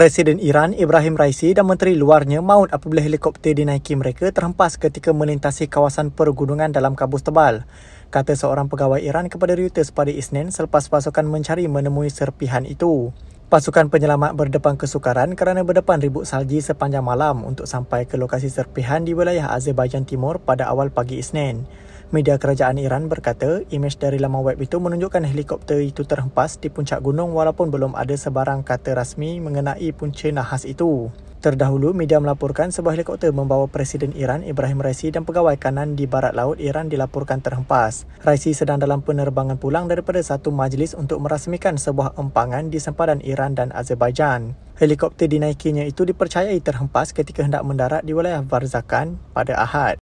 Presiden Iran Ibrahim Raisi dan Menteri Luarnya maut apabila helikopter dinaiki mereka terhempas ketika melintasi kawasan pergunungan dalam kabus tebal, kata seorang pegawai Iran kepada Reuters pada Isnin selepas pasukan mencari menemui serpihan itu. Pasukan penyelamat berdepan kesukaran kerana berdepan ribut salji sepanjang malam untuk sampai ke lokasi serpihan di wilayah Azerbaijan Timur pada awal pagi Isnin. Media kerajaan Iran berkata, imej dari laman web itu menunjukkan helikopter itu terhempas di puncak gunung walaupun belum ada sebarang kata rasmi mengenai punca nahas itu. Terdahulu, media melaporkan sebuah helikopter membawa Presiden Iran Ibrahim Raisi dan pegawai kanan di barat laut Iran dilaporkan terhempas. Raisi sedang dalam penerbangan pulang daripada satu majlis untuk merasmikan sebuah empangan di sempadan Iran dan Azerbaijan. Helikopter dinaikinya itu dipercayai terhempas ketika hendak mendarat di wilayah Barzakan pada Ahad.